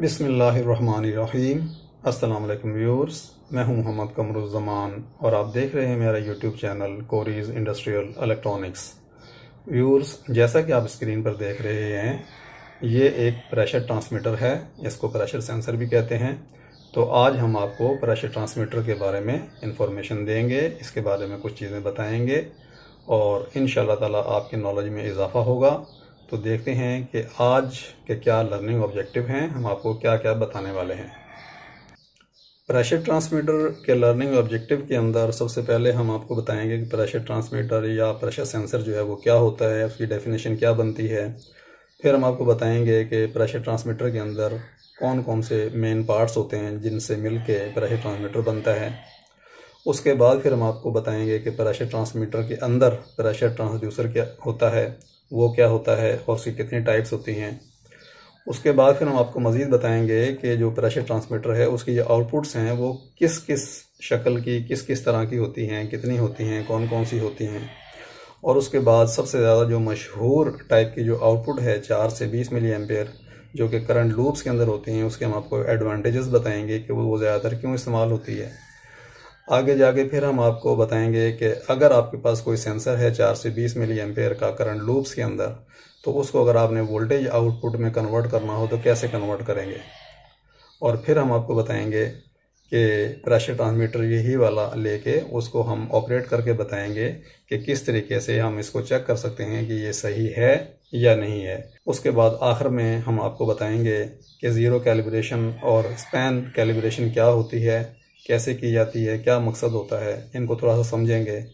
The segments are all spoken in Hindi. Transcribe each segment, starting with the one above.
बिसमीम अल्लाम व्यूर्स मैं हूं मोहम्मद कमरुज़मान और आप देख रहे हैं मेरा यूट्यूब चैनल कोरीज इंडस्ट्रियल इलेक्ट्रॉनिक्स व्यूर्स जैसा कि आप स्क्रीन पर देख रहे हैं ये एक प्रेशर ट्रांसमीटर है इसको प्रेशर सेंसर भी कहते हैं तो आज हम आपको प्रेशर ट्रांसमीटर के बारे में इंफॉर्मेशन देंगे इसके बारे में कुछ चीज़ें बताएँगे और इन ताला आपके नॉलेज में इजाफा होगा तो देखते हैं कि आज के क्या लर्निंग ऑब्जेक्टिव हैं हम आपको क्या क्या बताने वाले हैं प्रेशर ट्रांसमीटर के लर्निंग ऑब्जेक्टिव के अंदर सबसे पहले हम आपको बताएंगे कि प्रेशर ट्रांसमीटर या प्रेशर सेंसर जो है वो क्या होता है उसकी डेफिनेशन क्या बनती है फिर हम आपको बताएंगे कि प्रेशर ट्रांसमीटर के अंदर कौन कौन से मेन पार्ट्स होते हैं जिनसे मिल के प्रेशर ट्रांसमीटर बनता है उसके बाद फिर हम आपको बताएंगे कि प्रेशर ट्रांसमीटर के अंदर प्रेशर ट्रांसड्यूसर क्या होता है वो क्या होता है और उसकी कितनी टाइप्स होती हैं उसके बाद फिर हम आपको मज़ीद बताएंगे कि जो प्रेशर ट्रांसमीटर है उसकी जो आउटपुट्स हैं वो किस किस शक्ल की किस किस तरह की होती हैं कितनी होती हैं कौन कौन सी होती हैं और उसके बाद सबसे ज़्यादा जो मशहूर टाइप की जो आउटपुट है चार से बीस मिली एम्पेयर जो कि करंट लूप्स के अंदर होती हैं उसके हम आपको एडवांटेजेस बताएंगे कि वो ज़्यादातर क्यों इस्तेमाल होती है आगे जाके फिर हम आपको बताएंगे कि अगर आपके पास कोई सेंसर है चार से बीस मिली एम्पेयर का करंट लूप्स के अंदर तो उसको अगर आपने वोल्टेज आउटपुट में कन्वर्ट करना हो तो कैसे कन्वर्ट करेंगे और फिर हम आपको बताएंगे कि प्रेशर ट्रांसमीटर यही वाला लेके उसको हम ऑपरेट करके बताएंगे कि किस तरीके से हम इसको चेक कर सकते हैं कि ये सही है या नहीं है उसके बाद आखिर में हम आपको बताएंगे कि ज़ीरो कैलिब्रेशन और स्पैन कैलिब्रेशन क्या होती है कैसे की जाती है क्या मकसद होता है इनको थोड़ा सा समझेंगे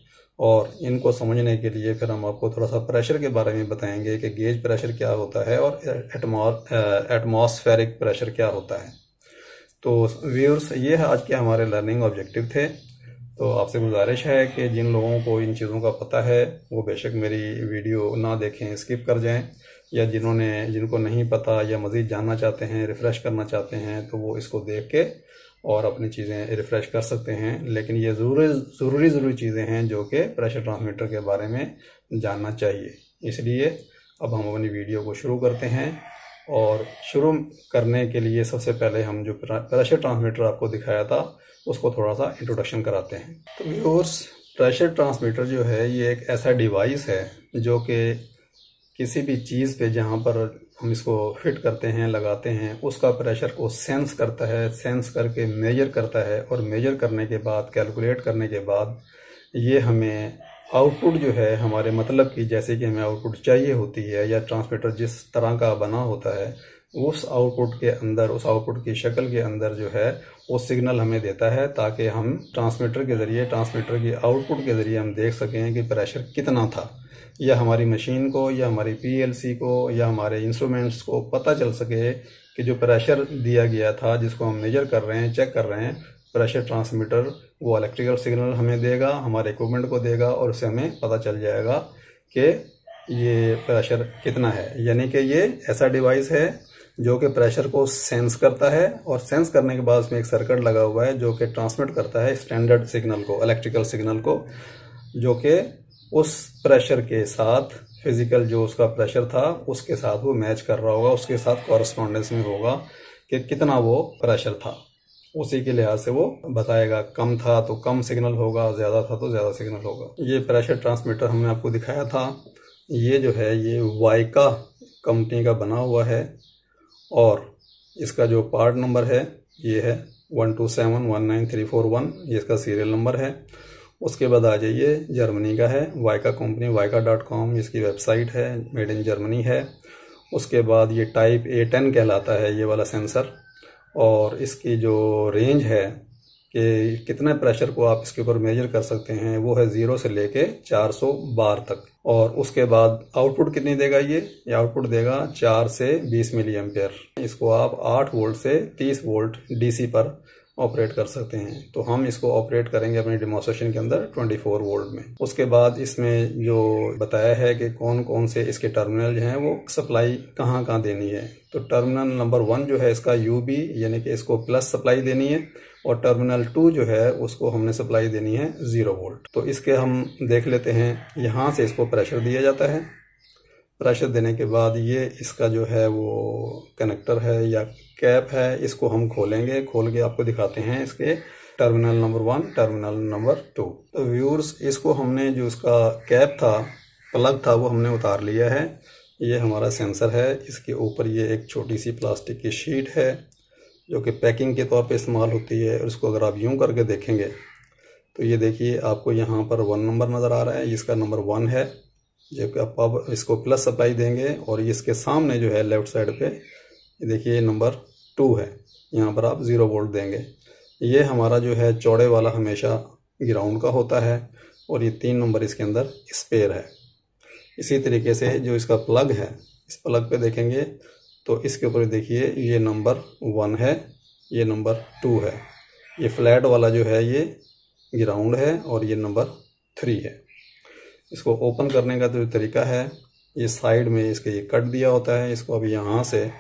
और इनको समझने के लिए फिर हम आपको थोड़ा सा प्रेशर के बारे में बताएंगे कि गेज प्रेशर क्या होता है और एटमॉस्फेरिक प्रेशर क्या होता है तो व्यूअर्स ये है आज के हमारे लर्निंग ऑब्जेक्टिव थे तो आपसे गुजारिश है कि जिन लोगों को इन चीज़ों का पता है वो बेशक मेरी वीडियो ना देखें स्किप कर जाएं या जिन्होंने जिनको नहीं पता या मज़ीद जानना चाहते हैं रिफ़्रेश करना चाहते हैं तो वो इसको देख के और अपनी चीज़ें रिफ़्रेश कर सकते हैं लेकिन ये ज़रूरी ज़रूरी ज़रूरी चीज़ें हैं जो कि प्रेशर ट्रांसमीटर के बारे में जानना चाहिए इसलिए अब हम अपनी वीडियो को शुरू करते हैं और शुरू करने के लिए सबसे पहले हम जो प्रेशर ट्रांसमीटर आपको दिखाया था उसको थोड़ा सा इंट्रोडक्शन कराते हैं तो व्यूअर्स प्रेशर ट्रांसमीटर जो है ये एक ऐसा डिवाइस है जो कि किसी भी चीज़ पे जहाँ पर हम इसको फिट करते हैं लगाते हैं उसका प्रेशर को सेंस करता है सेंस करके मेजर करता है और मेजर करने के बाद कैलकुलेट करने के बाद ये हमें आउटपुट जो है हमारे मतलब की जैसे कि हमें आउटपुट चाहिए होती है या ट्रांसमीटर जिस तरह का बना होता है उस आउटपुट के अंदर उस आउटपुट की शक्ल के अंदर जो है वो सिग्नल हमें देता है ताकि हम ट्रांसमीटर के ज़रिए ट्रांसमीटर की आउटपुट के ज़रिए हम देख सकें कि प्रेशर कितना था या हमारी मशीन को या हमारी पीएलसी को या हमारे इंस्ट्रूमेंट्स को पता चल सके कि जो प्रेशर दिया गया था जिसको हम मेजर कर रहे हैं चेक कर रहे हैं प्रेशर ट्रांसमीटर वो इलेक्ट्रिकल सिग्नल हमें देगा हमारे इक्विपमेंट को देगा और उससे हमें पता चल जाएगा कि ये प्रेशर कितना है यानी कि ये ऐसा डिवाइस है जो कि प्रेशर को सेंस करता है और सेंस करने के बाद उसमें एक सर्किट लगा हुआ है जो कि ट्रांसमिट करता है स्टैंडर्ड सिग्नल को इलेक्ट्रिकल सिग्नल को जो कि उस प्रेशर के साथ फिजिकल जो उसका प्रेशर था उसके साथ वो मैच कर रहा होगा उसके साथ कॉरस्पॉन्डेंस में होगा कि कितना वो प्रेशर था उसी के लिहाज से वो बताएगा कम था तो कम सिग्नल होगा ज़्यादा था तो ज़्यादा सिग्नल होगा ये प्रेशर ट्रांसमीटर हमने आपको दिखाया था ये जो है ये वाइका कंपनी का बना हुआ है और इसका जो पार्ट नंबर है ये है one two seven one nine three four one ये इसका सीरियल नंबर है उसके बाद आ जाइए जर्मनी का है वाइका कंपनी वाइका डॉट कॉम इसकी वेबसाइट है मेड इन जर्मनी है उसके बाद ये टाइप ए टेन कहलाता है ये वाला सेंसर और इसकी जो रेंज है कि कितना प्रेशर को आप इसके ऊपर मेजर कर सकते हैं वो है ज़ीरो से लेके 400 बार तक और उसके बाद आउटपुट कितनी देगा ये ये आउटपुट देगा 4 से 20 मिली एम्पेयर इसको आप 8 वोल्ट से 30 वोल्ट डीसी पर ऑपरेट कर सकते हैं तो हम इसको ऑपरेट करेंगे अपने डिमोस्ट्रेशन के अंदर 24 वोल्ट में उसके बाद इसमें जो बताया है कि कौन कौन से इसके टर्मिनल जो हैं वो सप्लाई कहाँ कहाँ देनी है तो टर्मिनल नंबर वन जो है इसका यू यानी कि इसको प्लस सप्लाई देनी है और टर्मिनल टू जो है उसको हमने सप्लाई देनी है ज़ीरो वोल्ट तो इसके हम देख लेते हैं यहाँ से इसको प्रेशर दिया जाता है प्रेशर देने के बाद ये इसका जो है वो कनेक्टर है या कैप है इसको हम खोलेंगे खोल के आपको दिखाते हैं इसके terminal number one terminal number two तो व्यूर्स इसको हमने जो इसका कैप था प्लग था वो हमने उतार लिया है ये हमारा सेंसर है इसके ऊपर ये एक छोटी सी प्लास्टिक की शीट है जो कि पैकिंग के तौर पे इस्तेमाल होती है और इसको अगर आप यूं करके देखेंगे तो ये देखिए आपको यहाँ पर वन नंबर नज़र आ रहा है इसका नंबर वन है कि आप अब इसको प्लस सप्लाई देंगे और इसके सामने जो है लेफ़्ट साइड पर देखिए नंबर टू है यहाँ पर आप ज़ीरो वोल्ट देंगे ये हमारा जो है चौड़े वाला हमेशा ग्राउंड का होता है और ये तीन नंबर इसके अंदर स्पेयर है इसी तरीके से जो इसका प्लग है इस प्लग पे देखेंगे तो इसके ऊपर देखिए ये नंबर वन है ये नंबर टू है ये फ्लैट वाला जो है ये ग्राउंड है और ये नंबर थ्री है इसको ओपन करने का जो तो तरीका है ये साइड में इसके ये कट दिया होता है इसको अब यहाँ से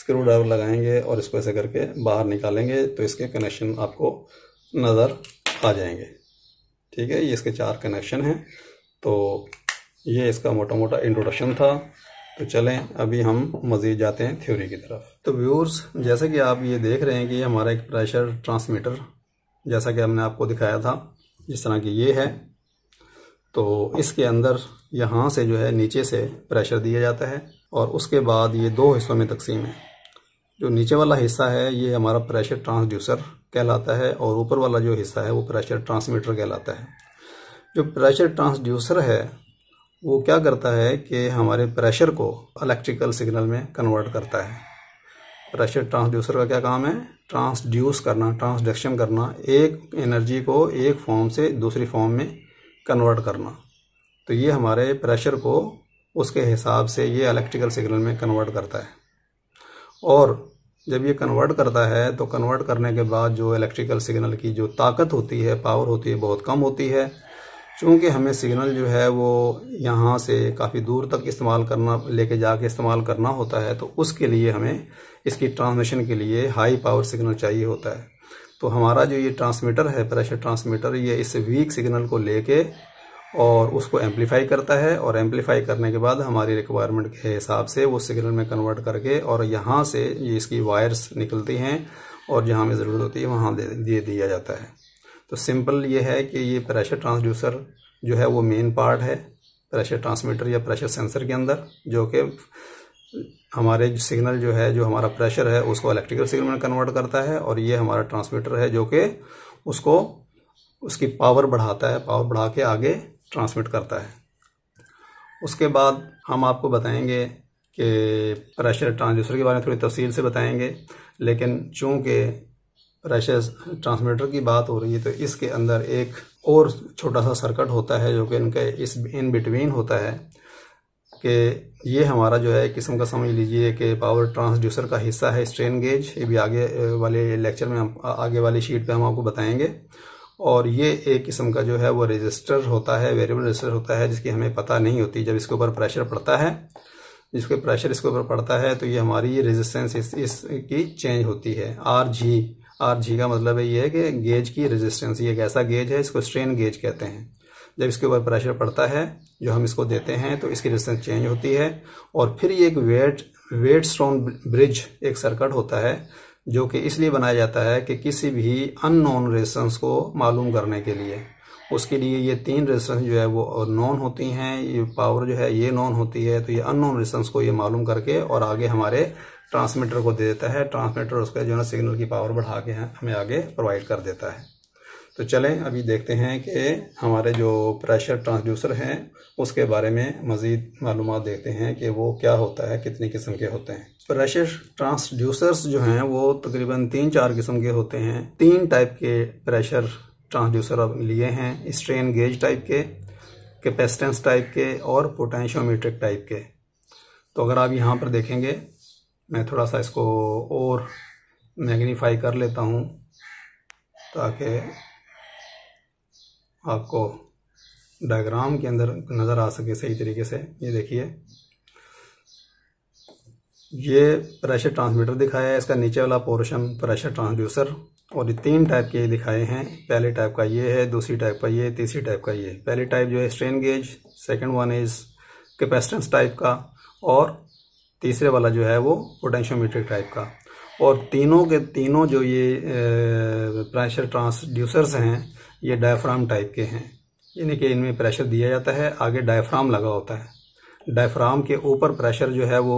स्क्रू ड्राइवर लगाएंगे और इसको ऐसे करके बाहर निकालेंगे तो इसके कनेक्शन आपको नज़र आ जाएंगे ठीक है ये इसके चार कनेक्शन हैं तो ये इसका मोटा मोटा इंट्रोडक्शन था तो चलें अभी हम मज़ीद जाते हैं थ्योरी की तरफ तो व्यूर्स जैसा कि आप ये देख रहे हैं कि हमारा एक प्रेशर ट्रांसमीटर जैसा कि हमने आपको दिखाया था जिस तरह की ये है तो इसके अंदर यहाँ से जो है नीचे से प्रेशर दिया जाता है और उसके बाद ये दो हिस्सों में तकसीम है जो नीचे वाला हिस्सा है ये हमारा प्रेशर ट्रांसड्यूसर कहलाता है और ऊपर वाला जो हिस्सा है वो प्रेशर ट्रांसमीटर कहलाता है जो प्रेशर ट्रांसड्यूसर है वो क्या करता है कि हमारे प्रेशर को इलेक्ट्रिकल सिग्नल में कन्वर्ट करता है प्रेशर ट्रांसड्यूसर का क्या काम है ट्रांसड्यूस करना ट्रांसडक्शन करना एक एनर्जी को एक फॉर्म से दूसरी फॉर्म में कन्वर्ट करना तो ये हमारे प्रेशर को उसके हिसाब से ये इलेक्ट्रिकल सिग्नल में कन्वर्ट करता है और जब ये कन्वर्ट करता है तो कन्वर्ट करने के बाद जो इलेक्ट्रिकल सिग्नल की जो ताकत होती है पावर होती है बहुत कम होती है चूँकि हमें सिग्नल जो है वो यहाँ से काफ़ी दूर तक इस्तेमाल करना लेके जाके इस्तेमाल करना होता है तो उसके लिए हमें इसकी ट्रांसमिशन के लिए हाई पावर सिग्नल चाहिए होता है तो हमारा जो ये ट्रांसमीटर है प्रेशर ट्रांसमीटर ये इस वीक सिग्नल को लेके और उसको एम्पलीफाई करता है और एम्पलीफाई करने के बाद हमारी रिक्वायरमेंट के हिसाब से वो सिग्नल में कन्वर्ट करके और यहाँ से ये इसकी वायर्स निकलती हैं और जहाँ हमें ज़रूरत होती है वहाँ दे, दे दिया जाता है तो सिंपल ये है कि ये प्रेशर ट्रांसड्यूसर जो है वो मेन पार्ट है प्रेशर ट्रांसमीटर या प्रेशर सेंसर के अंदर जो कि हमारे सिग्नल जो है जो हमारा प्रेशर है उसको इलेक्ट्रिकल सिग्नल में कन्वर्ट करता है और ये हमारा ट्रांसमीटर है जो कि उसको उसकी पावर बढ़ाता है पावर बढ़ा के आगे ट्रांसमिट करता है उसके बाद हम आपको बताएंगे कि प्रेशर ट्रांसड्यूसर के बारे में थोड़ी तफसील से बताएंगे लेकिन चूँकि प्रेशर ट्रांसमीटर की बात हो रही है तो इसके अंदर एक और छोटा सा सर्कट होता है जो कि इनके इस इन बिटवीन होता है कि ये हमारा जो है किस्म का समझ लीजिए कि पावर ट्रांसड्यूसर का हिस्सा है स्ट्रेन गेज ये भी आगे वाले लेक्चर में हम आगे वाली शीट पे हम आपको बताएंगे और ये एक किस्म का जो है वो रजिस्टर होता है वेरिएबल रजिस्टर होता है जिसकी हमें पता नहीं होती जब इसके ऊपर प्रेशर पड़ता है जिसके प्रेशर इसके ऊपर पड़ता है तो ये हमारी रेजिस्टेंस इस, इस की चेंज होती है आर जी आर जी का मतलब है ये है कि गेज की रेजिस्टेंस ये एक ऐसा गेज है इसको स्ट्रेन गेज कहते हैं जब इसके ऊपर प्रेशर पड़ता है जो हम इसको देते हैं तो इसकी रेजिस्टेंस चेंज होती है और फिर ये एक वेट वेट स्टोन ब्रिज एक सर्कट होता है जो कि इसलिए बनाया जाता है कि किसी भी अननोन रेजिस्टेंस को मालूम करने के लिए उसके लिए ये तीन रेजिस्टेंस जो है वो नॉन होती हैं ये पावर जो है ये नॉन होती है तो ये अननोन रेजिस्टेंस को ये मालूम करके और आगे हमारे ट्रांसमीटर को दे देता है ट्रांसमीटर उसका जो है ना सिग्नल की पावर बढ़ा के हमें आगे प्रोवाइड कर देता है तो चलें अभी देखते हैं कि हमारे जो प्रेशर ट्रांसड्यूसर हैं उसके बारे में मज़ीद मालूम देखते हैं कि वो क्या होता है कितनी किस्म के होते हैं प्रेशर ट्रांसड्यूसर्स जो हैं वो तकरीबन तीन चार किस्म के होते हैं तीन टाइप के प्रेशर ट्रांसड्यूसर अब लिए हैं स्ट्रेन गेज टाइप के कैपेसिटेंस टाइप के और पोटेंशियोमीट्रिक टाइप के तो अगर आप यहाँ पर देखेंगे मैं थोड़ा सा इसको और मैग्नीफाई कर लेता हूँ ताकि आपको डायग्राम के अंदर नज़र आ सके सही तरीके से ये देखिए ये प्रेशर ट्रांसमीटर दिखाया है इसका नीचे वाला पोर्शन प्रेशर ट्रांसड्यूसर और ये तीन टाइप के दिखाए हैं पहले टाइप का ये है दूसरी टाइप का ये तीसरी टाइप का ये पहले टाइप जो है strain gauge second one is capacitance type का और तीसरे वाला जो है वो पोटेंशियोमीट्रिक टाइप का और तीनों के तीनों जो ये प्रेशर ट्रांसड्यूसर्स हैं ये डायफ्राम टाइप के हैं यानी कि इनमें प्रेशर दिया जाता है आगे डायफ्राम लगा होता है डायफ्राम के ऊपर प्रेशर जो है वो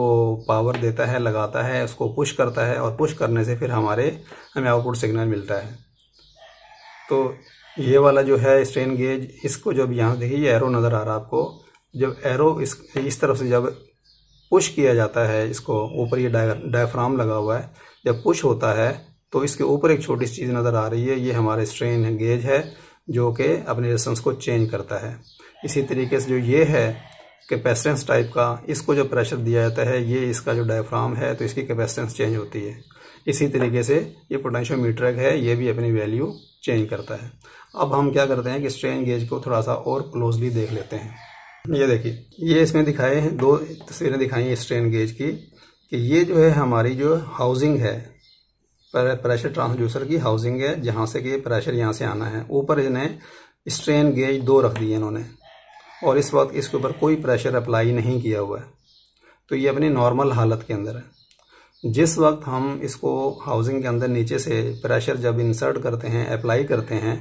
पावर देता है लगाता है उसको पुश करता है और पुश करने से फिर हमारे हमें आउटपुट सिग्नल मिलता है तो ये वाला जो है स्ट्रेन गेज इसको जब यहाँ देखिए एरो नज़र आ रहा है आपको जब एरो इस इस तरफ से जब पुश किया जाता है इसको ऊपर ये डायफ्राम लगा हुआ है जब पुश होता है तो इसके ऊपर एक छोटी सी चीज़ नज़र आ रही है ये हमारे स्ट्रेन गेज है जो कि अपने रेसेंस को चेंज करता है इसी तरीके से जो ये है कैपेसिटेंस टाइप का इसको जो प्रेशर दिया जाता है ये इसका जो डायफ्राम है तो इसकी कैपेसिटेंस चेंज होती है इसी तरीके से ये पोटेंशियोमीटर है ये भी अपनी वैल्यू चेंज करता है अब हम क्या करते हैं कि स्ट्रेन गेज को थोड़ा सा और क्लोजली देख लेते हैं ये देखिए ये इसमें दिखाए हैं दो तस्वीरें दिखाई हैं स्ट्रेन गेज की कि ये जो है हमारी जो हाउसिंग है प्रेशर ट्रांसड्यूसर की हाउसिंग है जहाँ से कि प्रेशर यहाँ से आना है ऊपर इन्हें स्ट्रेन गेज दो रख दिए इन्होंने और इस वक्त इसके ऊपर कोई प्रेशर अप्लाई नहीं किया हुआ है तो ये अपनी नॉर्मल हालत के अंदर है जिस वक्त हम इसको हाउसिंग के अंदर नीचे से प्रेशर जब इंसर्ट करते हैं अप्लाई करते हैं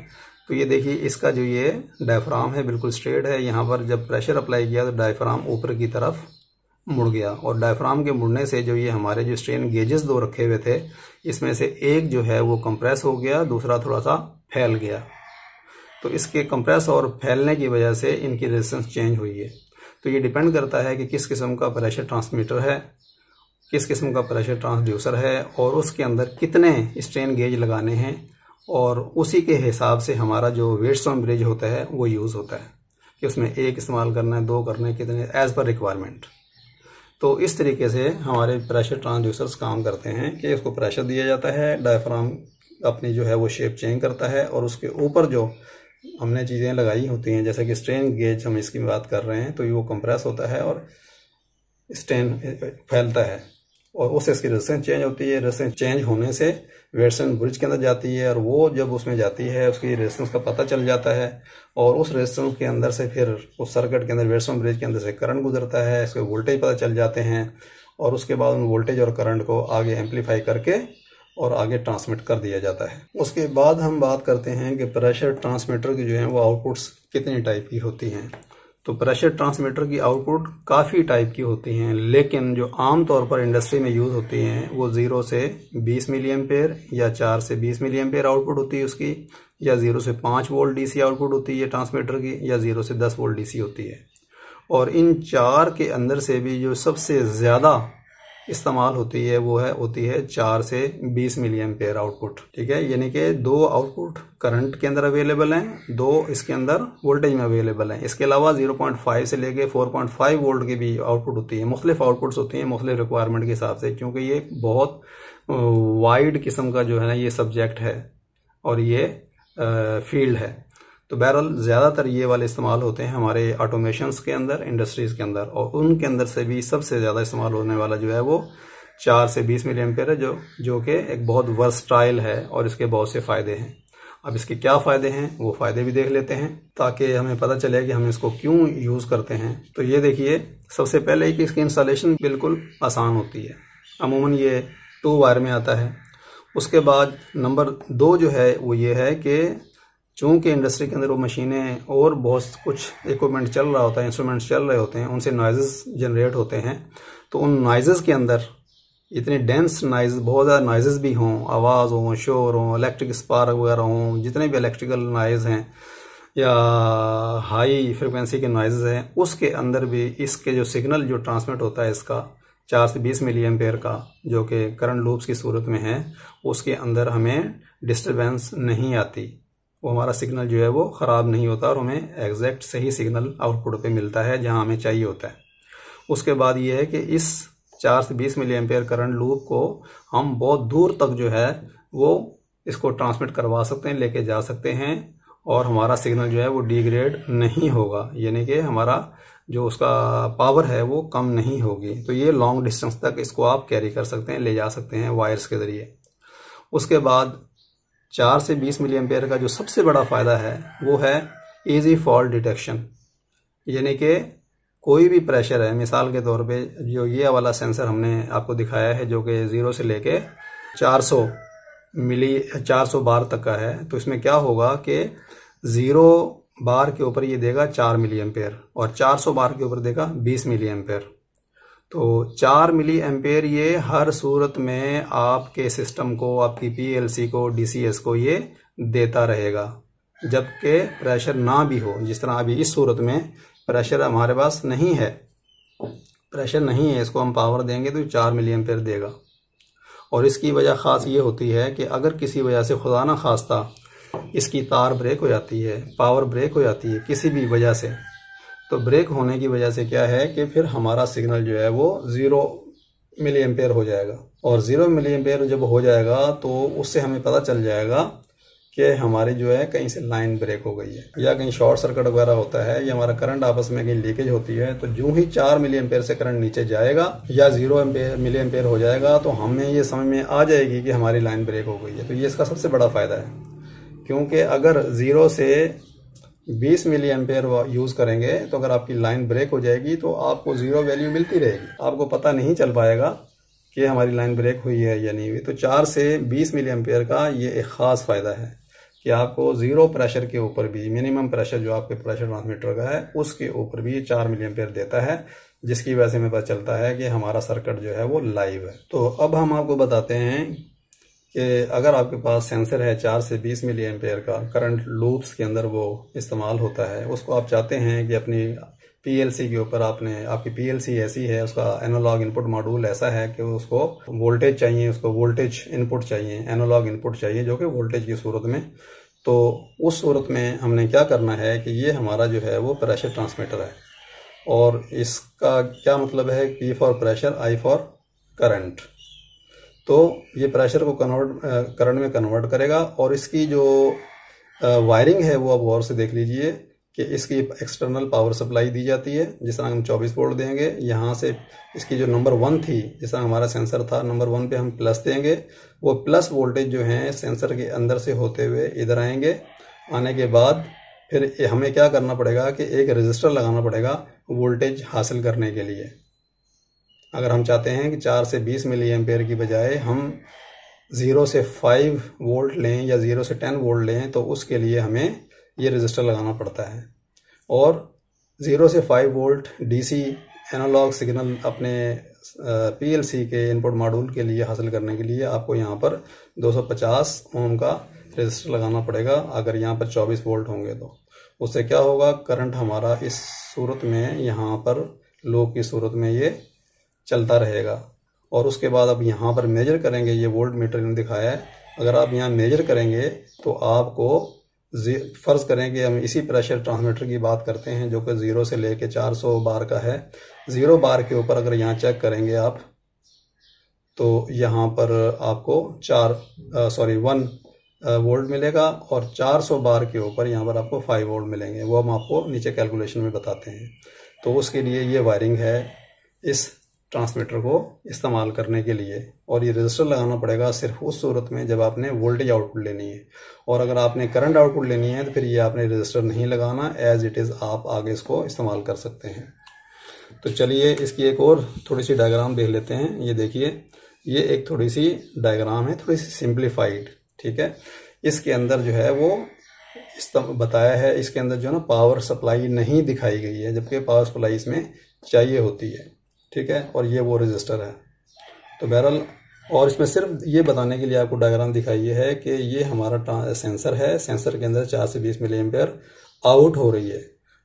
तो ये देखिए इसका जो ये डायफ्राम है बिल्कुल स्ट्रेट है यहाँ पर जब प्रेशर अप्लाई किया तो डायफ्राम ऊपर की तरफ मुड़ गया और डायफ्राम के मुड़ने से जो ये हमारे जो स्ट्रेन गेजेस दो रखे हुए थे इसमें से एक जो है वो कंप्रेस हो गया दूसरा थोड़ा सा फैल गया तो इसके कंप्रेस और फैलने की वजह से इनकी रेजिस्टेंस चेंज हुई है तो ये डिपेंड करता है कि किस किस्म का प्रेशर ट्रांसमीटर है किस किस्म का प्रेशर ट्रांसड्यूसर है और उसके अंदर कितने स्ट्रेन गेज लगाने हैं और उसी के हिसाब से हमारा जो वेटस्टोन ब्रिज होता है वो यूज़ होता है कि उसमें एक इस्तेमाल करना है दो करना है कितने एज़ पर रिक्वायरमेंट तो इस तरीके से हमारे प्रेशर ट्रांसड्यूसर्स काम करते हैं कि उसको प्रेशर दिया जाता है डायफ्राम अपनी जो है वो शेप चेंज करता है और उसके ऊपर जो हमने चीज़ें लगाई होती हैं जैसे कि स्ट्रेन गेज हम इसकी बात कर रहे हैं तो वो कंप्रेस होता है और स्ट्रेन फैलता है और उससे इसकी रसें चेंज होती है रसें चेंज होने से वेटसन ब्रिज के अंदर जाती है और वो जब उसमें जाती है उसकी रेजिस्टेंस का पता चल जाता है और उस रेजिस्टेंस के अंदर से फिर उस सर्किट के अंदर वेटसन ब्रिज के अंदर से करंट गुजरता है इसके वोल्टेज पता चल जाते हैं और उसके बाद उन वोल्टेज और करंट को आगे एम्पलीफाई करके और आगे ट्रांसमिट कर दिया जाता है उसके बाद हम बात करते हैं कि प्रेशर ट्रांसमीटर की जो है वो आउटपुट्स कितनी टाइप की होती हैं तो प्रेशर ट्रांसमीटर की आउटपुट काफ़ी टाइप की होती हैं लेकिन जो आम तौर पर इंडस्ट्री में यूज़ होती हैं वो ज़ीरो से 20 मिली एमपेयर या चार से 20 मिली एमपेयर आउटपुट होती है उसकी या ज़ीरो से पाँच वोल्ट डीसी आउटपुट होती है ट्रांसमीटर की या ज़ीरो से दस वोल्ट डीसी होती है और इन चार के अंदर से भी जो सबसे ज़्यादा इस्तेमाल होती है वो है होती है चार से बीस मिली पेयर आउटपुट ठीक है यानी कि दो आउटपुट करंट के अंदर अवेलेबल हैं दो इसके अंदर वोल्टेज में अवेलेबल हैं इसके अलावा 0.5 से लेके 4.5 वोल्ट की भी आउटपुट होती है मुख्तलिफ आउटपुट्स होती हैं मुख्तलिफ रिक्वायरमेंट के हिसाब से क्योंकि ये बहुत वाइड किस्म का जो है ना ये सब्जेक्ट है और ये फील्ड है तो बहरहाल ज़्यादातर ये वाले इस्तेमाल होते हैं हमारे ऑटोमेशन के अंदर इंडस्ट्रीज़ के अंदर और उनके अंदर से भी सबसे ज़्यादा इस्तेमाल होने वाला जो है वो चार से बीस मिली एम्पेयर है जो जो कि एक बहुत वर्सटाइल है और इसके बहुत से फ़ायदे हैं अब इसके क्या फ़ायदे हैं वो फ़ायदे भी देख लेते हैं ताकि हमें पता चले कि हम इसको क्यों यूज़ करते हैं तो ये देखिए सबसे पहले कि इसकी इंस्टॉलेशन बिल्कुल आसान होती है अमूमन ये टू वायर में आता है उसके बाद नंबर दो जो है वो ये है कि चूँकि इंडस्ट्री के अंदर वो मशीनें और बहुत कुछ इक्विपमेंट चल रहा होता है इंस्ट्रूमेंट्स चल रहे होते हैं उनसे नॉइजेस जनरेट होते हैं तो उन नॉइजेज़ के अंदर इतने डेंस नॉइज बहुत ज़्यादा नॉइजेस भी हों आवाज़ हों शोर हों इलेक्ट्रिक स्पार्क वगैरह हों जितने भी इलेक्ट्रिकल नॉइज़ हैं या हाई फ्रिक्वेंसी के नॉइज़ हैं उसके अंदर भी इसके जो सिग्नल जो ट्रांसमिट होता है इसका चार से बीस मिली पेयर का जो कि करंट लूप्स की सूरत में है उसके अंदर हमें डिस्टर्बेंस नहीं आती वो हमारा सिग्नल जो है वो ख़राब नहीं होता और हमें एग्जैक्ट सही सिग्नल आउटपुट पे मिलता है जहां हमें चाहिए होता है उसके बाद ये है कि इस चार से बीस मिली एम्पेयर करंट लूप को हम बहुत दूर तक जो है वो इसको ट्रांसमिट करवा सकते हैं लेके जा सकते हैं और हमारा सिग्नल जो है वो डिग्रेड नहीं होगा यानी कि हमारा जो उसका पावर है वो कम नहीं होगी तो ये लॉन्ग डिस्टेंस तक इसको आप कैरी कर सकते हैं ले जा सकते हैं वायर्स के ज़रिए उसके बाद चार से बीस मिली एम्पेयर का जो सबसे बड़ा फ़ायदा है वो है ईजी फॉल्ट डिटेक्शन यानी कि कोई भी प्रेशर है मिसाल के तौर पे जो ये वाला सेंसर हमने आपको दिखाया है जो कि ज़ीरो से लेके 400 मिली 400 बार तक का है तो इसमें क्या होगा कि ज़ीरो बार के ऊपर ये देगा चार मिली एम्पेयर और 400 बार के ऊपर देगा बीस मिली एम्पेयर तो चार मिली एम्पेयर ये हर सूरत में आपके सिस्टम को आपकी पीएलसी को डीसीएस को ये देता रहेगा जबकि प्रेशर ना भी हो जिस तरह अभी इस सूरत में प्रेशर हमारे पास नहीं है प्रेशर नहीं है इसको हम पावर देंगे तो चार मिली एम्पेयर देगा और इसकी वजह ख़ास ये होती है कि अगर किसी वजह से खुदा ना खास्ता इसकी तार ब्रेक हो जाती है पावर ब्रेक हो जाती है किसी भी वजह से तो ब्रेक होने की वजह से क्या है कि फिर हमारा सिग्नल जो है वो ज़ीरो मिली एम्पेयर हो जाएगा और ज़ीरो मिली एम्पेयर जब हो जाएगा तो उससे हमें पता चल जाएगा कि हमारी जो है कहीं से लाइन ब्रेक हो गई है या कहीं शॉर्ट सर्किट वगैरह होता है या हमारा करंट आपस में कहीं लीकेज होती है तो जो ही चार मिली एम्पेयर से करंट नीचे जाएगा या जीरो मिली एम्पेयर हो जाएगा तो हमें ये समझ में आ जाएगी कि हमारी लाइन ब्रेक हो गई है तो ये इसका सबसे बड़ा फ़ायदा है क्योंकि अगर ज़ीरो से बीस मिली एम्पेयर यूज करेंगे तो अगर आपकी लाइन ब्रेक हो जाएगी तो आपको जीरो वैल्यू मिलती रहेगी आपको पता नहीं चल पाएगा कि हमारी लाइन ब्रेक हुई है या नहीं हुई तो चार से बीस मिली एम्पेयर का ये एक ख़ास फ़ायदा है कि आपको ज़ीरो प्रेशर के ऊपर भी मिनिमम प्रेशर जो आपके प्रेशर ट्रांसमीटर का है उसके ऊपर भी ये चार मिली एम्पेयर देता है जिसकी वजह से हमें पता चलता है कि हमारा सर्किट जो है वो लाइव है तो अब हम आपको बताते हैं कि अगर आपके पास सेंसर है चार से बीस मिली एम्पेयर का करंट लूप्स के अंदर वो इस्तेमाल होता है उसको आप चाहते हैं कि अपनी पीएलसी के ऊपर आपने आपकी पीएलसी ऐसी है उसका एनालॉग इनपुट मॉड्यूल ऐसा है कि उसको वोल्टेज चाहिए उसको वोल्टेज इनपुट चाहिए एनालॉग इनपुट चाहिए जो कि वोल्टेज की सूरत में तो उस सूरत में हमने क्या करना है कि ये हमारा जो है वो प्रेशर ट्रांसमीटर है और इसका क्या मतलब है P for pressure I for current तो ये प्रेशर को कन्वर्ट करंट में कन्वर्ट करेगा और इसकी जो वायरिंग है वो आप गौर से देख लीजिए कि इसकी एक्सटर्नल पावर सप्लाई दी जाती है जिस तरह हम 24 वोल्ट देंगे यहाँ से इसकी जो नंबर वन थी जिस तरह हमारा सेंसर था नंबर वन पे हम प्लस देंगे वो प्लस वोल्टेज जो है सेंसर के अंदर से होते हुए इधर आएंगे आने के बाद फिर हमें क्या करना पड़ेगा कि एक रजिस्टर लगाना पड़ेगा वोल्टेज हासिल करने के लिए अगर हम चाहते हैं कि चार से बीस मिली एम्पेयर की बजाय हम ज़ीरो से फाइव वोल्ट लें या ज़ीरो से टेन वोल्ट लें तो उसके लिए हमें ये रजिस्टर लगाना पड़ता है और ज़ीरो से five volt DC analogue signal अपने पीएलसी के इनपुट मॉड्यूल के लिए हासिल करने के लिए आपको यहाँ पर 250 ओम का रजिस्टर लगाना पड़ेगा अगर यहाँ पर 24 वोल्ट होंगे तो उससे क्या होगा करंट हमारा इस सूरत में यहाँ पर लो की सूरत में ये चलता रहेगा और उसके बाद अब यहाँ पर मेजर करेंगे ये वोल्ट मीटर ने दिखाया है अगर आप यहाँ मेजर करेंगे तो आपको फ़र्ज़ करें कि हम इसी प्रेशर ट्रांसमीटर की बात करते हैं जो कि ज़ीरो से लेके सौ बार का है ज़ीरो बार के ऊपर अगर यहाँ चेक करेंगे आप तो यहाँ पर आपको चार सॉरी वन वोल्ट मिलेगा और 400 बार के ऊपर यहाँ पर आपको फाइव वोल्ट मिलेंगे वो हम आपको नीचे कैलकुलेशन में बताते हैं तो उसके लिए ये वायरिंग है इस ट्रांसमीटर को इस्तेमाल करने के लिए और ये रजिस्टर लगाना पड़ेगा सिर्फ उस सूरत में जब आपने वोल्टेज आउटपुट लेनी है और अगर आपने करंट आउटपुट लेनी है तो फिर ये आपने रजिस्टर नहीं लगाना एज इट इज़ आप आगे इसको इस्तेमाल कर सकते हैं तो चलिए इसकी एक और थोड़ी सी डायग्राम देख लेते हैं ये देखिए ये एक थोड़ी सी डायग्राम है थोड़ी सी सिंप्लीफाइड ठीक है इसके अंदर जो है वो बताया है इसके अंदर जो है ना पावर सप्लाई नहीं दिखाई गई है जबकि पावर सप्लाई इसमें चाहिए होती है ठीक है और ये वो रजिस्टर है तो बहरहाल और इसमें सिर्फ ये बताने के लिए आपको डायग्राम दिखाई है कि ये हमारा सेंसर है सेंसर के अंदर चार से बीस मिली एम्पेयर आउट हो रही है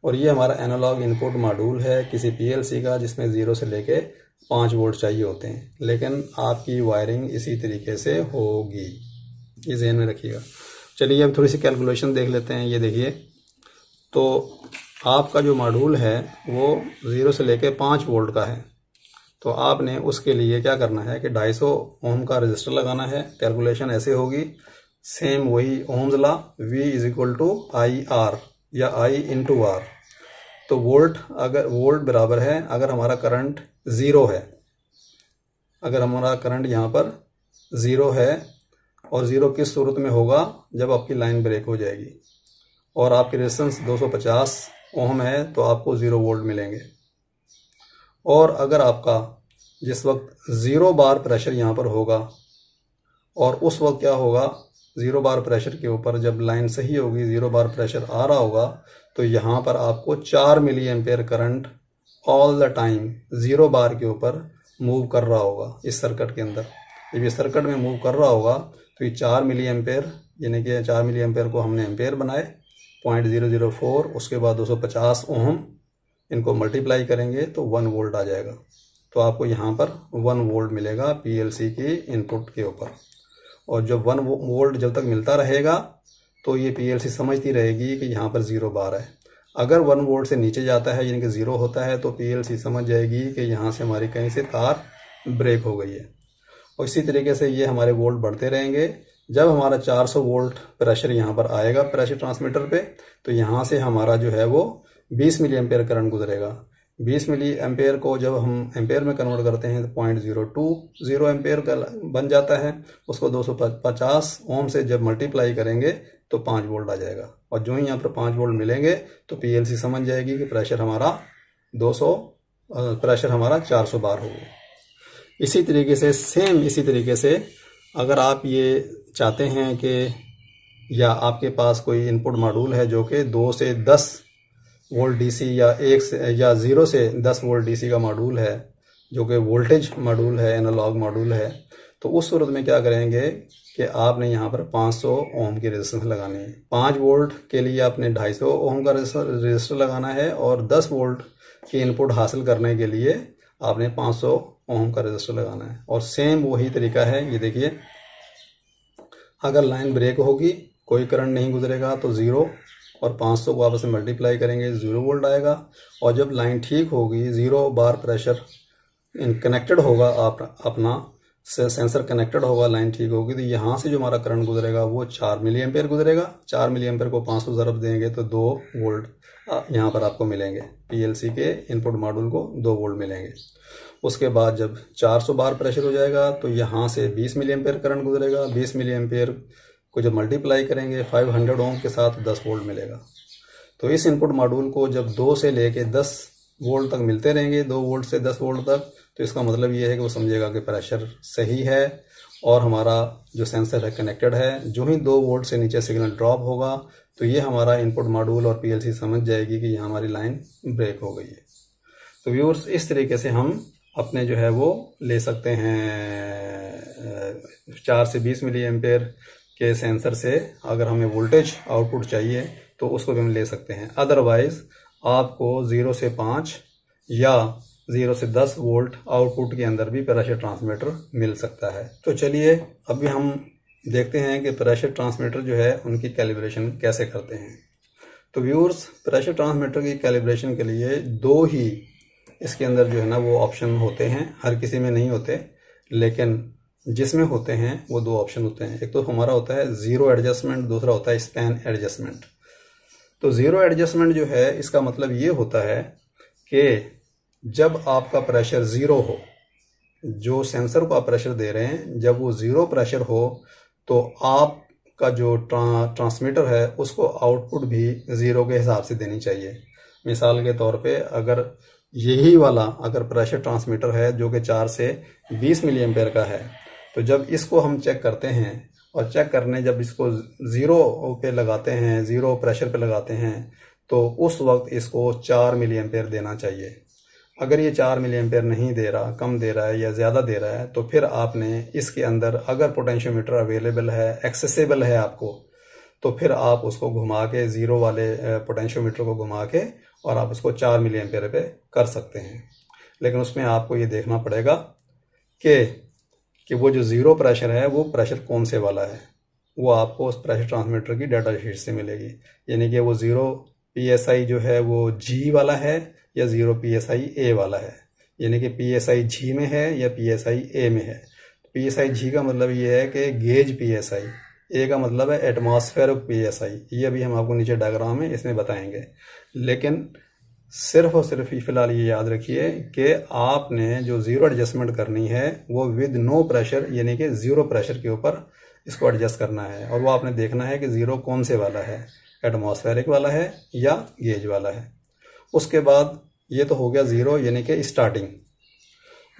और ये हमारा एनालॉग इनपुट मॉड्यूल है किसी पीएलसी का जिसमें ज़ीरो से लेके पाँच वोल्ट चाहिए होते हैं लेकिन आपकी वायरिंग इसी तरीके से होगी ये जहन में रखिएगा चलिए अब थोड़ी सी कैलकुलेशन देख लेते हैं ये देखिए तो आपका जो मॉड्यूल है वो ज़ीरो से लेके पाँच वोल्ट का है तो आपने उसके लिए क्या करना है कि 250 ओम का रजिस्टर लगाना है कैलकुलेशन ऐसे होगी सेम वही Ohm's law V is equal to I R या I टू आर तो वोल्ट अगर वोल्ट बराबर है अगर हमारा करंट ज़ीरो है अगर हमारा करंट यहाँ पर ज़ीरो है और ज़ीरो किस सूरत में होगा जब आपकी लाइन ब्रेक हो जाएगी और आपकी रेजिस्टेंस 250 ओम है तो आपको ज़ीरो वोल्ट मिलेंगे और अगर आपका जिस वक्त ज़ीरो बार प्रेशर यहाँ पर होगा और उस वक्त क्या होगा ज़ीरो बार प्रेशर के ऊपर जब लाइन सही होगी ज़ीरो बार प्रेशर आ रहा होगा तो यहाँ पर आपको चार milliampere current all the time zero bar के ऊपर मूव कर रहा होगा इस सर्किट के अंदर जब ये सर्किट में मूव कर रहा होगा तो ये चार मिली एम्पेयर यानी कि चार मिली एम्पेयर को हमने एम्पेयर बनाए पॉइंट ज़ीरो ज़ीरो फोर उसके बाद दो सौ पचास ओहम इनको मल्टीप्लाई करेंगे तो वन वोल्ट आ जाएगा तो आपको यहाँ पर वन वोल्ट मिलेगा पीएलसी के इनपुट के ऊपर और जब वन वोल्ट जब तक मिलता रहेगा तो ये पीएलसी समझती रहेगी कि यहाँ पर ज़ीरो बार है अगर वन वोल्ट से नीचे जाता है यानी कि ज़ीरो होता है तो पीएलसी समझ जाएगी कि यहाँ से हमारी कहीं से तार ब्रेक हो गई है और इसी तरीके से ये हमारे वोल्ट बढ़ते रहेंगे जब हमारा 400 वोल्ट प्रेशर यहाँ पर आएगा प्रेशर ट्रांसमीटर पे तो यहाँ से हमारा जो है वो 20 मिली एम्पेयर करंट गुजरेगा 20 मिली एम्पेयर को जब हम एम्पेयर में कन्वर्ट करते हैं तो point zero two zero ampere का बन जाता है उसको 250 ओम से जब मल्टीप्लाई करेंगे तो पाँच वोल्ट आ जाएगा और जो ही यहाँ पर पाँच वोल्ट मिलेंगे तो पीएलसी समझ जाएगी कि प्रेशर हमारा 200 प्रेशर हमारा 400 बार होगा इसी तरीके से सेम इसी तरीके से अगर आप ये चाहते हैं कि या आपके पास कोई इनपुट मॉड्यूल है जो कि दो से दस वोल्ट डीसी या एक से या ज़ीरो से दस वोल्ट डीसी का मॉड्यूल है जो कि वोल्टेज मॉड्यूल है एनालॉग मॉड्यूल है तो उस सूरत में क्या करेंगे कि आपने यहाँ पर 500 सौ ओम की रजिस्टर लगानी है पाँच वोल्ट के लिए आपने 250 सौ ओम का रजिस्टर लगाना है और 10 वोल्ट की इनपुट हासिल करने के लिए आपने 500 सौ ओम का रजिस्टर लगाना है और सेम वही तरीका है ये देखिए अगर लाइन ब्रेक होगी कोई करंट नहीं गुजरेगा तो ज़ीरो और 500 को आपस में मल्टीप्लाई करेंगे ज़ीरो वोल्ट आएगा और जब लाइन ठीक होगी ज़ीरो बार प्रेशर कनेक्टेड होगा आप अपना से सेंसर कनेक्टेड होगा लाइन ठीक होगी तो यहाँ से जो हमारा करंट गुजरेगा वो चार मिली पेयर गुजरेगा चार मिली पेयर को पाँच सौ ज़रब देंगे तो दो वोल्ट यहाँ पर आपको मिलेंगे पीएलसी के इनपुट मॉड्यूल को दो वोल्ट मिलेंगे उसके बाद जब 400 बार प्रेशर हो जाएगा तो यहाँ से 20 मिली पेयर करंट गुजरेगा बीस मिली पेयर को जब मल्टीप्लाई करेंगे 500 हंड्रेड ओम के साथ 10 वोल्ट मिलेगा तो इस इनपुट मॉड्यूल को जब दो से लेके 10 वोल्ट तक मिलते रहेंगे दो वोल्ट से 10 वोल्ट तक तो इसका मतलब ये है कि वो समझेगा कि प्रेशर सही है और हमारा जो सेंसर है कनेक्टेड है जो ही दो वोल्ट से नीचे सिग्नल ड्रॉप होगा तो ये हमारा इनपुट मॉड्यूल और पी समझ जाएगी कि यहाँ हमारी लाइन ब्रेक हो गई है तो व्यूअर्स इस तरीके से हम अपने जो है वो ले सकते हैं चार से बीस मिली एम्पेयर के सेंसर से अगर हमें वोल्टेज आउटपुट चाहिए तो उसको भी हम ले सकते हैं अदरवाइज आपको ज़ीरो से पाँच या ज़ीरो से दस वोल्ट आउटपुट के अंदर भी प्रेशर ट्रांसमीटर मिल सकता है तो चलिए अभी हम देखते हैं कि प्रेशर ट्रांसमीटर जो है उनकी कैलिब्रेशन कैसे करते हैं तो व्यूअर्स प्रेशर ट्रांसमीटर की कैलिब्रेशन के लिए दो ही इसके अंदर जो है ना वो ऑप्शन होते हैं हर किसी में नहीं होते लेकिन जिसमें होते हैं वो दो ऑप्शन होते हैं एक तो हमारा होता है ज़ीरो एडजस्टमेंट दूसरा होता है स्पैन एडजस्टमेंट तो ज़ीरो एडजस्टमेंट जो है इसका मतलब ये होता है कि जब आपका प्रेशर ज़ीरो हो जो सेंसर को आप प्रेशर दे रहे हैं जब वो ज़ीरो प्रेशर हो तो आपका जो ट्रा, ट्रांसमीटर है उसको आउटपुट भी ज़ीरो के हिसाब से देनी चाहिए मिसाल के तौर पे अगर यही वाला अगर प्रेशर ट्रांसमीटर है जो कि चार से बीस मिली एम्पेयर का है तो जब इसको हम चेक करते हैं और चेक करने जब इसको ज़ीरो पे लगाते हैं ज़ीरो प्रेशर पे लगाते हैं तो उस वक्त इसको चार मिली एम्पेयर देना चाहिए अगर ये चार मिली एम्पेयर नहीं दे रहा कम दे रहा है या ज़्यादा दे रहा है तो फिर आपने इसके अंदर अगर पोटेंशियोमीटर अवेलेबल है एक्सेसिबल है आपको तो फिर आप उसको घुमा के ज़ीरो वाले पोटेंशियोमीटर को घुमा के और आप उसको चार मिली एम्पेयर पे कर सकते हैं लेकिन उसमें आपको ये देखना पड़ेगा कि कि वो जो ज़ीरो प्रेशर है वो प्रेशर कौन से वाला है वो आपको उस प्रेशर ट्रांसमीटर की डाटा शीट से मिलेगी यानी कि वो ज़ीरो पी एस आई जो है वो जी वाला है या zero P S I A वाला है यानी कि पी एस आई जी में है या पी एस आई ए में है पी एस आई जी का मतलब ये है कि gauge P S I A का मतलब है एटमॉस्फेयर पी एस आई ये अभी हम आपको नीचे डायग्राम है इसमें बताएंगे लेकिन सिर्फ और सिर्फ फिलहाल ये याद रखिए कि आपने जो ज़ीरो एडजस्टमेंट करनी है वो विद नो प्रेशर यानी कि ज़ीरो प्रेशर के ऊपर इसको एडजस्ट करना है और वो आपने देखना है कि ज़ीरो कौन से वाला है एटमॉस्फेरिक वाला है या गेज वाला है उसके बाद ये तो हो गया ज़ीरो यानी कि स्टार्टिंग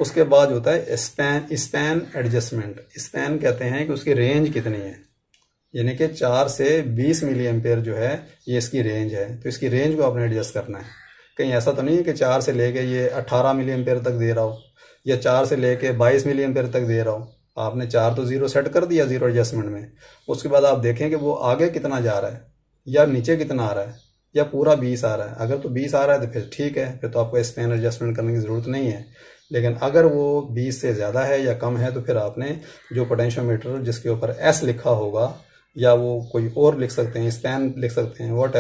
उसके बाद होता है स्पैन स्पैन एडजस्टमेंट स्पैन कहते हैं कि उसकी रेंज कितनी है यानी कि चार से बीस मिली एम्पेयर जो है ये इसकी रेंज है तो इसकी रेंज को आपने एडजस्ट करना है कहीं ऐसा तो नहीं है कि चार से लेके ये अट्ठारह मिली एम्पेयर तक दे रहा हो या चार से लेके बाईस मिली एम्पेयर तक दे रहा हो आपने चार तो ज़ीरो सेट कर दिया ज़ीरो एडजस्टमेंट में उसके बाद आप देखें कि वो आगे कितना जा रहा है या नीचे कितना आ रहा है या पूरा बीस आ रहा है अगर तो बीस आ रहा है तो फिर ठीक है फिर तो आपको स्पेन एडजस्टमेंट करने की ज़रूरत नहीं है लेकिन अगर वो बीस से ज़्यादा है या कम है तो फिर आपने जो पोटेंशियोमीटर जिसके ऊपर एस लिखा होगा या वो कोई और लिख सकते हैं स्पैन लिख सकते हैं वट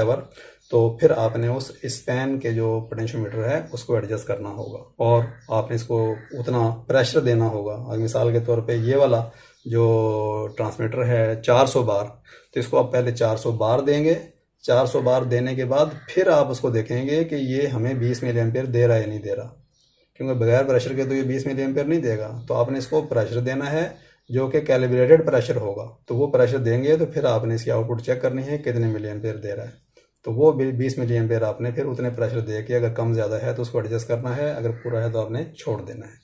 तो फिर आपने उस स्पैन के जो पोटेंशियोमीटर है उसको एडजस्ट करना होगा और आपने इसको उतना प्रेशर देना होगा अगर मिसाल के तौर पे ये वाला जो ट्रांसमीटर है 400 बार तो इसको आप पहले 400 बार देंगे 400 बार देने के बाद फिर आप उसको देखेंगे कि ये हमें 20 मिली एम्पियर दे रहा है या नहीं दे रहा क्योंकि बगैर प्रेशर के तो ये बीस मिली एम्पियर नहीं देगा तो आपने इसको प्रेशर देना है जो कि कैलिब्रेटेड प्रेशर होगा तो वो प्रेशर देंगे तो फिर आपने इसकी आउटपुट चेक करनी है कितने मिलियन पेयर दे रहा है तो वो बीस मिली एम्पेयर आपने फिर उतने प्रेशर दे के अगर कम ज़्यादा है तो उसको एडजस्ट करना है अगर पूरा है तो आपने छोड़ देना है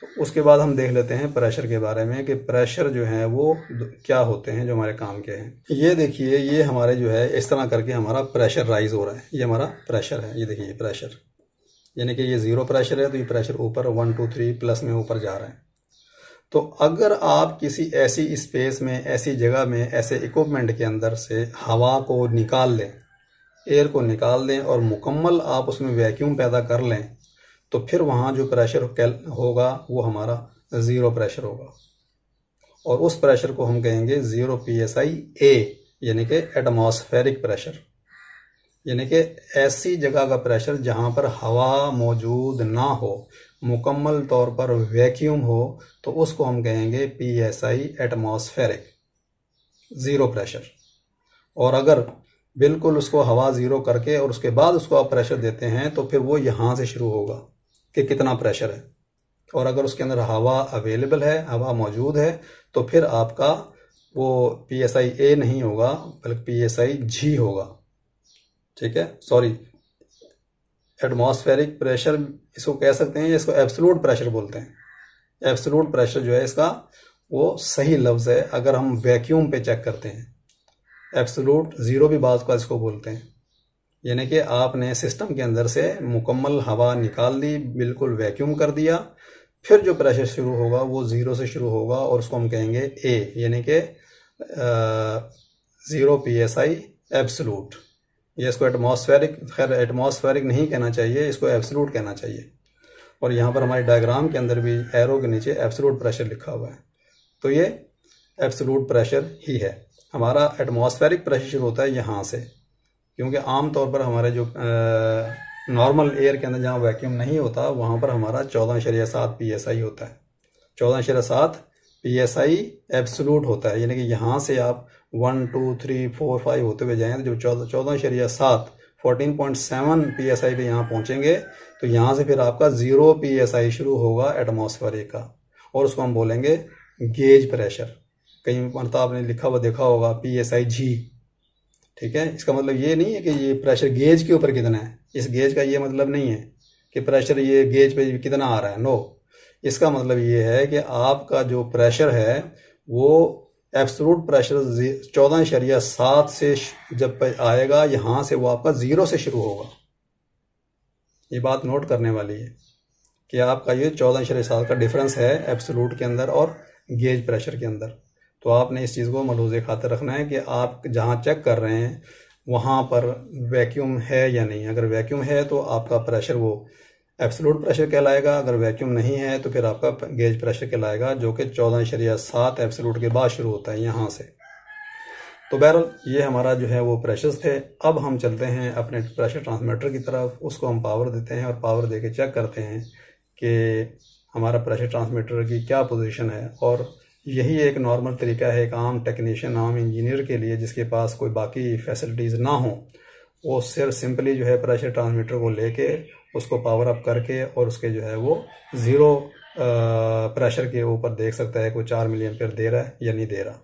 तो उसके बाद हम देख लेते हैं प्रेशर के बारे में कि प्रेशर जो है वो क्या होते हैं जो हमारे काम के हैं ये देखिए ये हमारे जो है इस तरह करके हमारा प्रेशर राइज हो रहा है ये हमारा प्रेशर है ये देखिए प्रेशर यानी कि ये ज़ीरो प्रेशर है तो ये प्रेशर ऊपर वन टू थ्री प्लस में ऊपर जा रहा है तो अगर आप किसी ऐसी स्पेस में ऐसी जगह में ऐसे इक्विपमेंट के अंदर से हवा को निकाल लें एयर को निकाल दें और मुकम्मल आप उसमें वैक्यूम पैदा कर लें तो फिर वहाँ जो प्रेशर होगा वो हमारा ज़ीरो प्रेशर होगा और उस प्रेशर को हम कहेंगे zero P S I A यानी कि एटमॉस्फेरिक प्रेशर यानी कि ऐसी जगह का प्रेशर जहाँ पर हवा मौजूद ना हो मुकम्मल तौर पर वैक्यूम हो तो उसको हम कहेंगे P S I atmospheric zero pressure और अगर बिल्कुल उसको हवा ज़ीरो करके और उसके बाद उसको आप प्रेशर देते हैं तो फिर वो यहाँ से शुरू होगा कि कितना प्रेशर है और अगर उसके अंदर हवा अवेलेबल है हवा मौजूद है तो फिर आपका वो पी एस आई ए नहीं होगा बल्कि पी एस आई जी होगा ठीक है सॉरी एटमॉस्फेरिक प्रेशर इसको कह सकते हैं इसको एब्सोलूट प्रेशर बोलते हैं एब्सोलूट प्रेशर जो है इसका वो सही लफ्ज़ है अगर हम वैक्यूम पे चेक करते हैं एब्सोलूट ज़ीरो भी बाज का इसको बोलते हैं यानी कि आपने सिस्टम के अंदर से मुकम्मल हवा निकाल दी बिल्कुल वैक्यूम कर दिया फिर जो प्रेशर शुरू होगा वो ज़ीरो से शुरू होगा और उसको हम कहेंगे ए यानी कि zero P S I absolute ये इसको एटमॉस्फेरिक खैर एटमॉस्फेरिक नहीं कहना चाहिए इसको एब्सलूट कहना चाहिए और यहाँ पर हमारे डायग्राम के अंदर भी एरो के नीचे एब्सलूट प्रेशर लिखा हुआ है तो ये एब्सलूट प्रेशर ही है हमारा एटमॉस्फेरिक प्रेशर शुरू होता है यहाँ से क्योंकि आम तौर पर हमारे जो नॉर्मल एयर के अंदर जहाँ वैक्यूम नहीं होता वहाँ पर हमारा चौदह शरिया सात पी एस आई होता है चौदह शरिया सात पी एस आई एब्सलूट होता है यानी कि यहाँ से आप one two three four five होते हुए जाएँ जो चौदह चौदह शरिया सात fourteen point seven P S I पर यहाँ पहुँचेंगे तो यहाँ से फिर आपका ज़ीरो पी एस आई शुरू होगा एटमॉस्फेरिक का और उसको हम बोलेंगे गेज प्रेशर कहीं मरता आपने लिखा हुआ देखा होगा पी एस आई जी ठीक है इसका मतलब ये नहीं है कि ये प्रेशर गेज के ऊपर कितना है इस गेज का ये मतलब नहीं है कि प्रेशर ये गेज पे कितना आ रहा है नो इसका मतलब ये है कि आपका जो प्रेशर है वो एब्सोलूट प्रेशर चौदह शरिया सात से जब आएगा यहाँ से वो आपका ज़ीरो से शुरू होगा ये बात नोट करने वाली है कि आपका ये चौदह शरिया सात का डिफरेंस है एब्सोलूट के अंदर और गेज प्रेशर के अंदर तो आपने इस चीज़ को मलूज खातर रखना है कि आप जहाँ चेक कर रहे हैं वहाँ पर वैक्यूम है या नहीं अगर वैक्यूम है तो आपका प्रेशर वो एब्सोलूट प्रेशर कहलाएगा अगर वैक्यूम नहीं है तो फिर आपका गेज प्रेशर कहलाएगा जो कि चौदह शरिया सात एब्सोलूट के बाद शुरू होता है यहाँ से तो बहरल ये हमारा जो है वो प्रेशर्स थे अब हम चलते हैं अपने प्रेशर ट्रांसमीटर की तरफ उसको हम पावर देते हैं और पावर दे के चेक करते हैं कि हमारा प्रेशर ट्रांसमीटर की क्या पोजिशन है और यही एक नॉर्मल तरीका है एक आम टेक्नीशियन आम इंजीनियर के लिए जिसके पास कोई बाकी फैसिलिटीज़ ना हो वो सिर्फ सिंपली जो है प्रेशर ट्रांसमीटर को लेके उसको पावर अप करके और उसके जो है वो ज़ीरो प्रेशर के ऊपर देख सकता है कोई चार मिलियन पेयर दे रहा है या नहीं दे रहा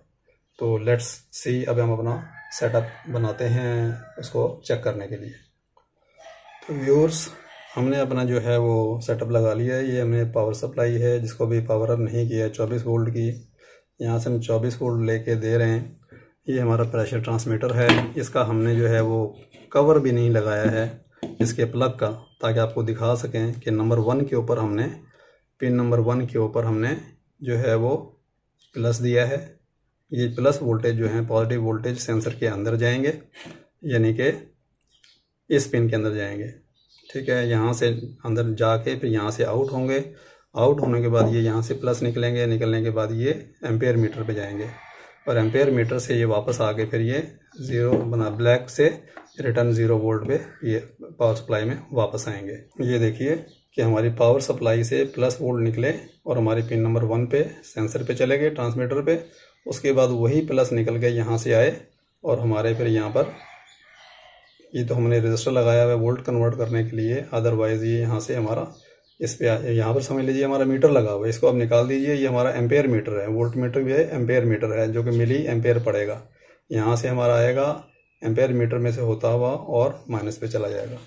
तो लेट्स सी अब हम अपना सेटअप बनाते हैं उसको चेक करने के लिए तो व्यूअर्स हमने अपना जो है वो सेटअप लगा लिया है ये हमने पावर सप्लाई है जिसको भी पावर अप नहीं किया है चौबीस वोल्ट की यहाँ से हम 24 वोल्ट लेके दे रहे हैं ये हमारा प्रेशर ट्रांसमीटर है इसका हमने जो है वो कवर भी नहीं लगाया है इसके प्लग का ताकि आपको दिखा सकें कि नंबर वन के ऊपर हमने पिन नंबर वन के ऊपर हमने जो है वो प्लस दिया है ये प्लस वोल्टेज जो है पॉजिटिव वोल्टेज सेंसर के अंदर जाएंगे यानी कि इस पिन के अंदर जाएंगे ठीक है यहाँ से अंदर जाके फिर यहाँ से आउट होंगे आउट होने के बाद ये यहाँ से प्लस निकलेंगे निकलने के बाद ये एम्पेयर मीटर पे जाएंगे और एम्पेयर मीटर से ये वापस आके फिर ये ज़ीरो बना ब्लैक से रिटर्न ज़ीरो वोल्ट पे ये पावर सप्लाई में वापस आएंगे ये देखिए कि हमारी पावर सप्लाई से प्लस वोल्ट निकले और हमारे पिन नंबर वन पे सेंसर पे चले गए ट्रांसमीटर पे उसके बाद वही प्लस निकल के यहाँ से आए और हमारे फिर यहाँ पर ये तो हमने रजिस्टर लगाया हुआ है वोल्ट कन्वर्ट करने के लिए अदरवाइज़ ये यहाँ से हमारा इस पे यहाँ पर समझ लीजिए हमारा मीटर लगा हुआ है इसको आप निकाल दीजिए ये हमारा एम्पेयर मीटर है वोल्ट मीटर भी है एम्पेयर मीटर है जो कि मिली एम्पेयर पड़ेगा यहाँ से हमारा आएगा एम्पेयर मीटर में से होता हुआ और माइनस पे चला जाएगा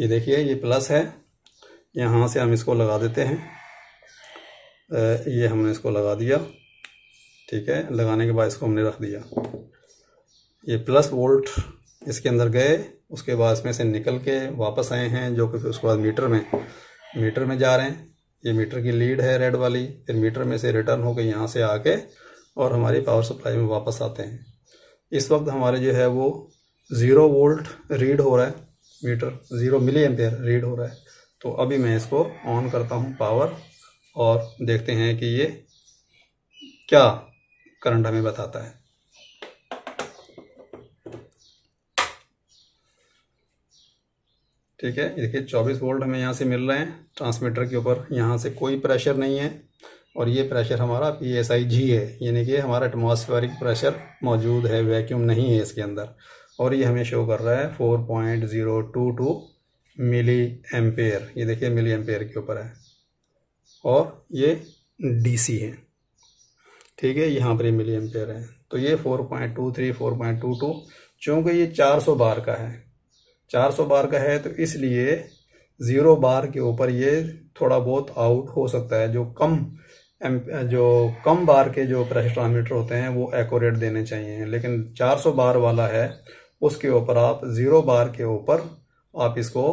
ये देखिए ये प्लस है यहाँ से हम इसको लगा देते हैं ये हमने इसको लगा दिया ठीक है लगाने के बाद इसको हमने रख दिया ये प्लस वोल्ट इसके अंदर गए उसके बाद इसमें से निकल के वापस आए हैं जो कि उसके बाद मीटर में मीटर में जा रहे हैं ये मीटर की लीड है रेड वाली फिर मीटर में से रिटर्न होकर यहाँ से आके और हमारी पावर सप्लाई में वापस आते हैं इस वक्त हमारे जो है वो ज़ीरो वोल्ट रीड हो रहा है meter zero milliampere read हो रहा है तो अभी मैं इसको ऑन करता हूँ पावर और देखते हैं कि ये क्या करंट हमें बताता है ठीक है देखिए 24 वोल्ट हमें यहाँ से मिल रहे हैं ट्रांसमीटर के ऊपर यहाँ से कोई प्रेशर नहीं है और ये प्रेशर हमारा पी एस आई जी है यानी कि हमारा एटमोसफेरिक प्रेशर मौजूद है वैक्यूम नहीं है इसके अंदर और ये हमें शो कर रहा है four point zero two two milliampere ये देखिए मिली एम्पेयर के ऊपर है और ये सी है ठीक है यहाँ पर मिली एम्पेयर है तो ये four point two three four point two two चूँकि ये चार सौ बार का है 400 बार का है तो इसलिए ज़ीरो बार के ऊपर ये थोड़ा बहुत आउट हो सकता है जो कम जो कम बार के जो प्रेस्ट्रामीटर होते हैं वो एकोरेट देने चाहिए लेकिन 400 बार वाला है उसके ऊपर आप ज़ीरो बार के ऊपर आप इसको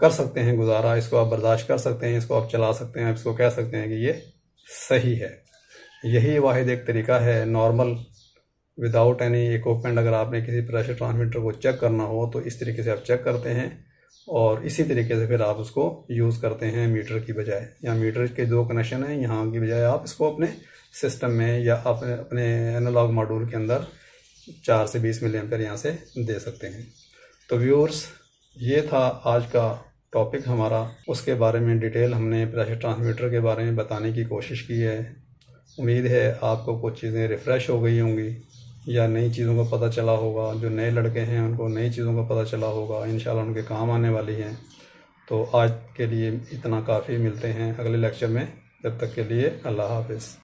कर सकते हैं गुजारा इसको आप बर्दाश्त कर सकते हैं इसको आप चला सकते हैं आप इसको कह सकते हैं कि ये सही है यही वाहिद एक तरीका है नॉर्मल विदाउट एनी इक्विपमेंट अगर आपने किसी प्रेशर ट्रांसमीटर को चेक करना हो तो इस तरीके से आप चेक करते हैं और इसी तरीके से फिर आप उसको यूज़ करते हैं मीटर की बजाय या मीटर के दो कनेक्शन हैं यहाँ की बजाय आप इसको अपने सिस्टम में या अपने अपने एनालॉग मॉड्यूल के अंदर चार से बीस मिलियन एम्पेयर यहाँ से दे सकते हैं तो व्यूअर्स ये था आज का टॉपिक हमारा उसके बारे में डिटेल हमने प्रेशर ट्रांसमीटर के बारे में बताने की कोशिश की है उम्मीद है आपको कुछ चीज़ें रिफ़्रेश हो गई होंगी या नई चीज़ों का पता चला होगा जो नए लड़के हैं उनको नई चीज़ों का पता चला होगा इन उनके काम आने वाली हैं तो आज के लिए इतना काफ़ी मिलते हैं अगले लेक्चर में जब तक के लिए अल्लाह हाफिज़